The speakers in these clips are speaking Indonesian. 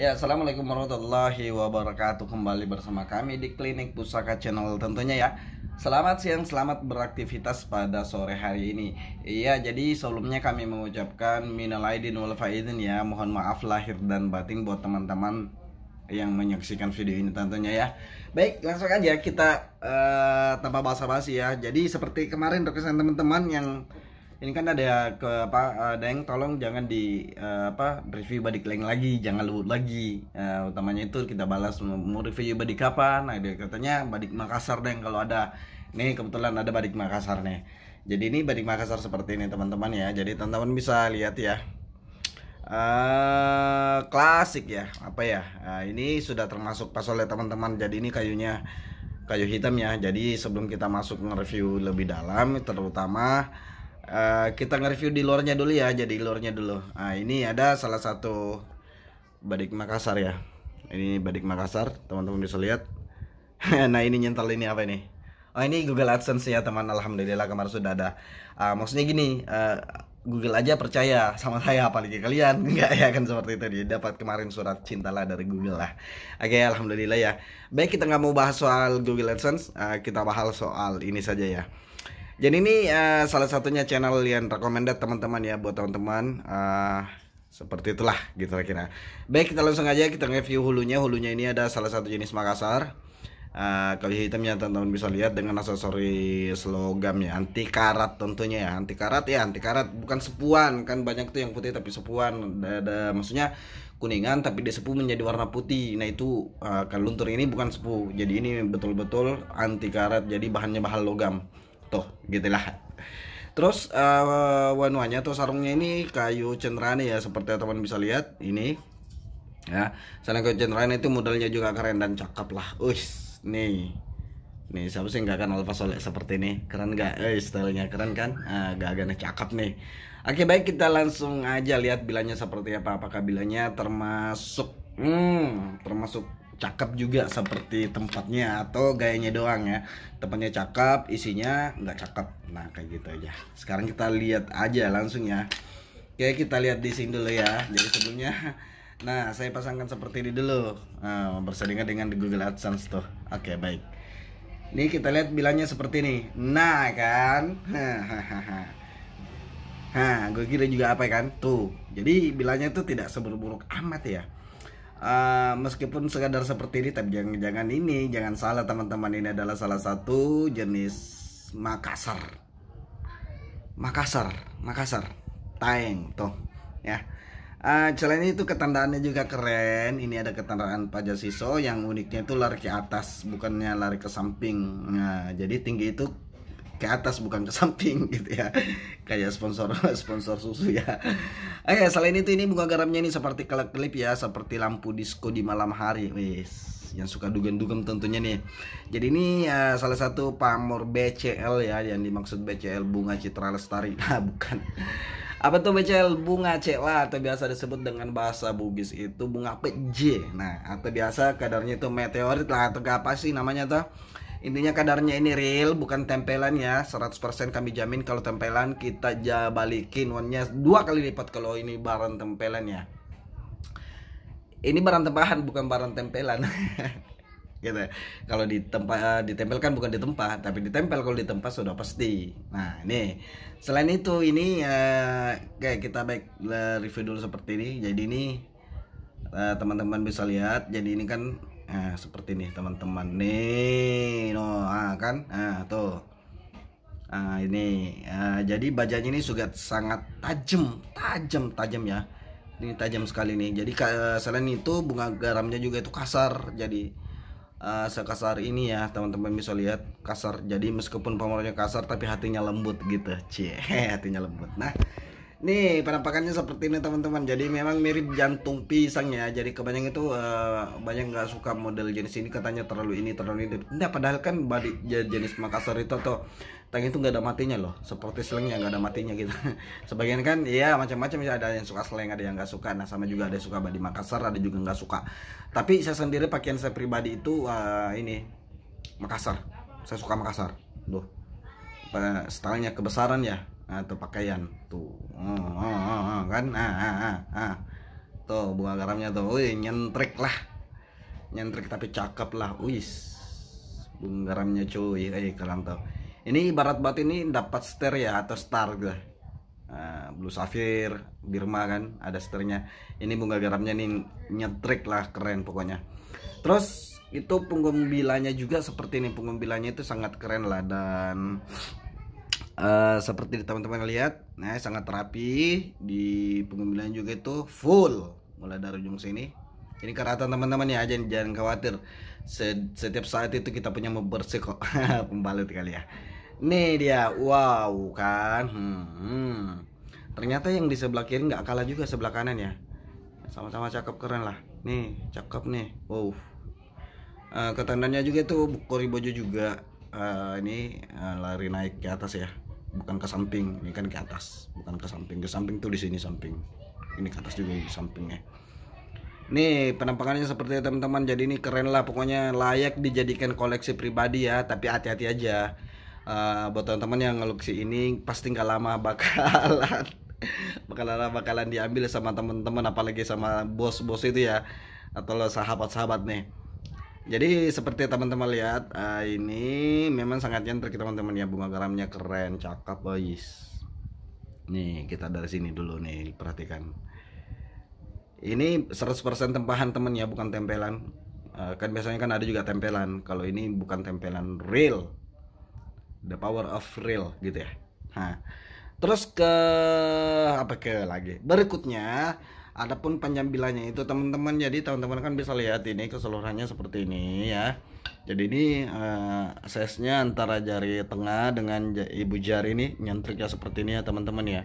Ya, Assalamualaikum warahmatullahi wabarakatuh Kembali bersama kami di Klinik Pusaka Channel tentunya ya Selamat siang, selamat beraktivitas pada sore hari ini Iya, jadi sebelumnya kami mengucapkan Minal Aidin wal Faidin ya Mohon maaf lahir dan batin buat teman-teman yang menyaksikan video ini tentunya ya Baik, langsung aja kita uh, tanpa basa-basi ya Jadi seperti kemarin rekesan teman-teman yang ini kan ada ke apa ada eh, Deng tolong jangan di uh, apa review body claim lagi jangan lembut lagi uh, utamanya itu kita balas mau review body kapan nah dia katanya badik Makassar Deng kalau ada nih kebetulan ada badik Makassar nih jadi ini badik Makassar seperti ini teman-teman ya jadi teman-teman bisa lihat ya uh, klasik ya apa ya uh, ini sudah termasuk ya teman-teman jadi ini kayunya kayu hitam ya jadi sebelum kita masuk nge-review lebih dalam terutama Uh, kita nge-review di luarnya dulu ya, jadi luarnya dulu. Nah, ini ada salah satu badik Makassar ya. Ini badik Makassar, teman-teman bisa lihat. nah, ini nyental ini apa ini? Oh, ini Google AdSense ya, teman. Alhamdulillah kemarin sudah ada. Uh, maksudnya gini, uh, Google aja percaya sama saya apalagi kalian nggak ya kan seperti itu dia dapat kemarin surat cinta lah dari Google lah oke okay, alhamdulillah ya baik kita nggak mau bahas soal Google AdSense uh, kita bahas soal ini saja ya jadi ini uh, salah satunya channel yang recommended teman-teman ya buat teman-teman. Uh, seperti itulah gitu kira-kira. Baik kita langsung aja kita review hulunya. Hulunya ini ada salah satu jenis Makassar. Uh, eh, kayu hitamnya teman-teman bisa lihat dengan aksesori ya anti karat tentunya ya anti karat ya anti karat bukan sepuan kan banyak tuh yang putih tapi sepuan ada, ada maksudnya kuningan tapi dia sepuh menjadi warna putih nah itu uh, luntur ini bukan sepuh jadi ini betul-betul anti karat jadi bahannya bahan logam tuh gitulah terus uh, eh, wanuanya atau sarungnya ini kayu cendrani ya seperti teman bisa lihat ini ya sarung kayu cendrani itu modelnya juga keren dan cakep lah us nih nih siapa sih nggak kan alfa solek seperti ini keren nggak eh stylenya keren kan ah, agak agak cakep nih oke baik kita langsung aja lihat bilanya seperti apa apakah bilanya termasuk hmm termasuk cakep juga seperti tempatnya atau gayanya doang ya tempatnya cakep isinya nggak cakep nah kayak gitu aja sekarang kita lihat aja langsung ya oke kita lihat di sini dulu ya jadi sebelumnya nah saya pasangkan seperti ini dulu nah, dengan di Google AdSense tuh oke baik ini kita lihat bilangnya seperti ini nah kan hah gue kira juga apa ya kan? Tuh, jadi bilangnya tuh tidak seburuk-buruk amat ya uh, meskipun sekadar seperti ini tapi jangan jangan ini jangan salah teman-teman ini adalah salah satu jenis Makassar Makassar Makassar Taeng tuh ya uh, selain itu ketandaannya juga keren ini ada ketandaan pajak siso yang uniknya itu lari ke atas bukannya lari ke samping nah, jadi tinggi itu ke atas bukan ke samping gitu ya kayak sponsor sponsor susu ya oke selain itu ini bunga garamnya ini seperti kelip kelip ya seperti lampu disko di malam hari wis yang suka dugem-dugem tentunya nih jadi ini ya, salah satu pamor BCL ya yang dimaksud BCL bunga citra lestari nah bukan apa tuh BCL bunga cela atau biasa disebut dengan bahasa Bugis itu bunga PJ nah atau biasa kadarnya itu meteorit lah atau apa sih namanya tuh Intinya kadarnya ini real bukan tempelan ya. 100% kami jamin kalau tempelan kita balikin uangnya dua kali lipat kalau ini barang tempelan ya. Ini barang tempahan bukan barang tempelan. gitu. Kalau ditempa eh, ditempelkan bukan ditempa, tapi ditempel kalau ditempa sudah pasti. Nah, ini selain itu ini uh, kayak kita baik eh, review dulu seperti ini. Jadi ini teman-teman uh, bisa lihat. Jadi ini kan nah, seperti ini teman-teman nih no ah, kan atau ah, tuh ah, ini ah, jadi bajanya ini sudah sangat tajam tajam tajam ya ini tajam sekali nih jadi eh, selain itu bunga garamnya juga itu kasar jadi uh, sekasar ini ya teman-teman bisa lihat kasar jadi meskipun pamornya kasar tapi hatinya lembut gitu cie hatinya lembut nah Nih penampakannya seperti ini teman-teman. Jadi memang mirip jantung pisang ya. Jadi kebanyakan itu uh, banyak nggak suka model jenis ini katanya terlalu ini terlalu ini. Nah padahal kan badi jenis Makassar itu atau tang itu nggak ada matinya loh. Seperti selengnya nggak ada matinya gitu. Sebagian kan ya macam-macam ya ada yang suka seleng ada yang nggak suka. Nah sama juga ada yang suka body Makassar ada juga nggak suka. Tapi saya sendiri pakaian saya pribadi itu uh, ini Makassar. Saya suka Makassar. Loh, Stylenya kebesaran ya atau ah, pakaian tuh oh, oh, oh, oh, kan ah, ah, ah, ah. tuh bunga garamnya tuh wih nyentrik lah nyentrik tapi cakep lah wis bunga garamnya cuy eh kalian tuh ini barat bat ini dapat ster ya atau star gitu blue safir birma kan ada sternya ini bunga garamnya nih nyentrik lah keren pokoknya terus itu punggung bilanya juga seperti ini punggung bilanya itu sangat keren lah dan Uh, seperti teman-teman lihat, nah sangat rapi di pengambilan juga itu full mulai dari ujung sini. Ini keratan teman-teman ya, jangan, jangan khawatir. Setiap saat itu kita punya membersih kok pembalut kali ya. Nih dia, wow kan. Hmm, hmm. Ternyata yang di sebelah kiri nggak kalah juga sebelah kanan ya. Sama-sama cakep keren lah. Nih, cakep nih. Wow. Uh, eh, ketandanya juga tuh kori baju juga uh, ini uh, lari naik ke atas ya bukan ke samping ini kan ke atas bukan ke samping ke samping tuh di sini samping ini ke atas juga di sampingnya nih penampakannya seperti teman-teman jadi ini keren lah pokoknya layak dijadikan koleksi pribadi ya tapi hati-hati aja uh, buat teman-teman yang ngeluksi ini pasti nggak lama bakalan bakalan bakalan diambil sama teman-teman apalagi sama bos-bos itu ya atau sahabat-sahabat nih jadi seperti teman-teman lihat, uh, ini memang sangat nyentrik teman-teman ya bunga garamnya keren, cakep guys. Nih, kita dari sini dulu nih, perhatikan. Ini 100% tempahan temen ya, bukan tempelan. Uh, kan biasanya kan ada juga tempelan. Kalau ini bukan tempelan real. The power of real gitu ya. Nah. Terus ke apa ke lagi? Berikutnya Adapun penjampilannya itu teman-teman jadi teman-teman kan bisa lihat ini keseluruhannya seperti ini ya. Jadi ini uh, eh, sesnya antara jari tengah dengan ibu jari ini nyentriknya seperti ini ya teman-teman ya.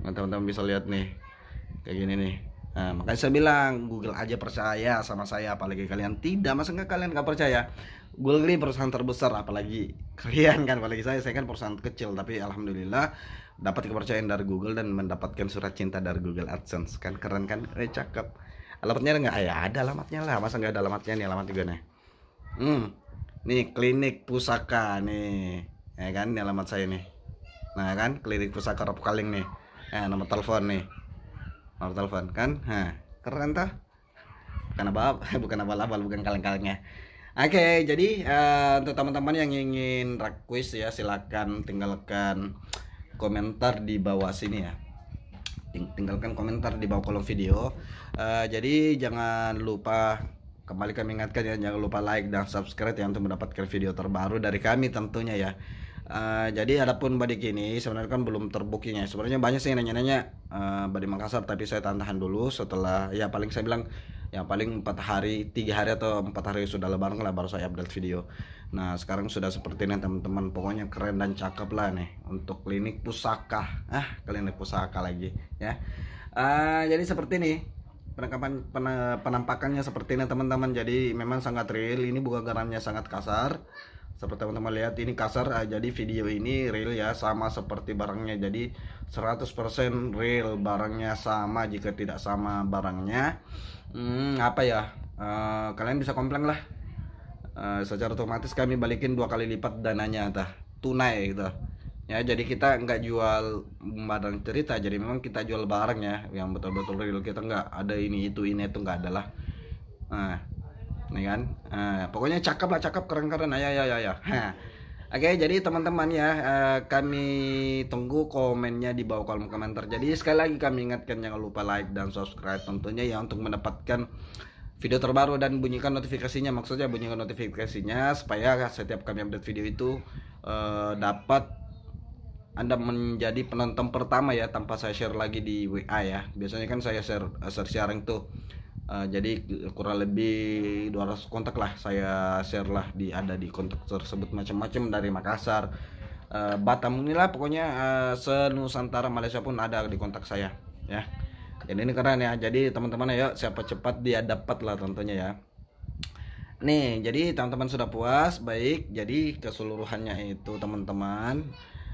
Nah teman-teman bisa lihat nih kayak gini nih. Nah, makanya saya bilang Google aja percaya sama saya apalagi kalian tidak masa nggak kalian nggak percaya Google ini perusahaan terbesar apalagi kalian kan apalagi saya saya kan perusahaan kecil tapi alhamdulillah dapat kepercayaan dari Google dan mendapatkan surat cinta dari Google AdSense kan keren kan eh cakep alamatnya nggak ya ada alamatnya lah masa nggak ada alamatnya nih alamat juga nih hmm nih klinik pusaka nih ya kan ini alamat saya nih nah kan klinik pusaka rob kaling nih eh nomor telepon nih nomor telepon kan Hah, keren tah? bukan apa, bukan abal-abal bukan kaleng-kalengnya oke okay, jadi uh, untuk teman-teman yang ingin request ya silakan tinggalkan komentar di bawah sini ya tinggalkan komentar di bawah kolom video uh, jadi jangan lupa kembali kami ingatkan ya jangan lupa like dan subscribe ya untuk mendapatkan video terbaru dari kami tentunya ya Uh, jadi adapun body ini sebenarnya kan belum terbooking Sebenarnya banyak sih nanya-nanya uh, eh, badik Makassar tapi saya tahan-tahan dulu setelah ya paling saya bilang ya paling empat hari tiga hari atau empat hari sudah lebaran lah baru saya update video. Nah sekarang sudah seperti ini teman-teman pokoknya keren dan cakep lah nih untuk klinik pusaka ah klinik pusaka lagi ya. Uh, jadi seperti ini penangkapan penampakannya seperti ini teman-teman jadi memang sangat real ini buka garamnya sangat kasar seperti teman-teman lihat ini kasar ah, jadi video ini real ya sama seperti barangnya jadi 100% real barangnya sama jika tidak sama barangnya hmm, apa ya uh, kalian bisa komplain lah uh, secara otomatis kami balikin dua kali lipat dananya tah tunai gitu ya jadi kita nggak jual barang cerita jadi memang kita jual barang ya yang betul-betul real kita nggak ada ini itu ini itu nggak ada lah nah nih kan nah, pokoknya cakep lah cakep keren-keren ayah ya ya ya Oke, okay, jadi teman-teman ya, eh, kami tunggu komennya di bawah kolom komentar. Jadi sekali lagi kami ingatkan jangan lupa like dan subscribe tentunya ya untuk mendapatkan video terbaru dan bunyikan notifikasinya. Maksudnya bunyikan notifikasinya supaya setiap kami update video itu uh, dapat anda menjadi penonton pertama ya tanpa saya share lagi di WA ya. Biasanya kan saya share share sharing tuh Uh, jadi eh, kurang lebih 200 kontak lah saya share lah di ada di kontak tersebut macam-macam dari Makassar, uh, Batam inilah pokoknya uh, senusantara Malaysia pun ada di kontak saya ya. Jadi ini keren ya. Jadi teman-teman ya siapa cepat dia dapat lah tentunya ya. Nih, jadi teman-teman sudah puas, baik. Jadi keseluruhannya itu teman-teman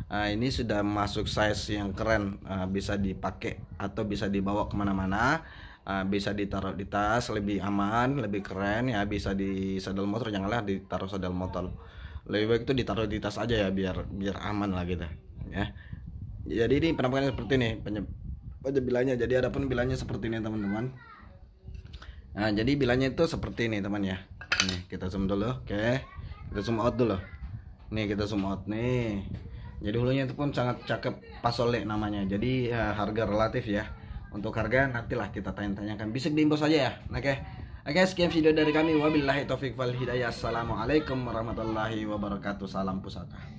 uh, ini sudah masuk size yang keren, uh, bisa dipakai atau bisa dibawa kemana-mana uh, bisa ditaruh di tas lebih aman lebih keren ya bisa di sadel motor janganlah ditaruh sadel motor lebih baik itu ditaruh di tas aja ya biar biar aman lah gitu ya jadi ini penampakannya seperti ini penyebab bilanya jadi ada pun bilanya seperti ini teman-teman nah jadi bilanya itu seperti ini teman ya nih kita zoom dulu oke kita zoom out dulu nih kita zoom out nih jadi hulunya itu pun sangat cakep pasole namanya jadi ya, harga relatif ya untuk harga nantilah kita tanya-tanyakan. Bisa inbox saja ya. Oke. Okay? Oke, sekian video dari kami. Wabillahi taufiq wal hidayah. Assalamualaikum warahmatullahi wabarakatuh. Salam pusaka.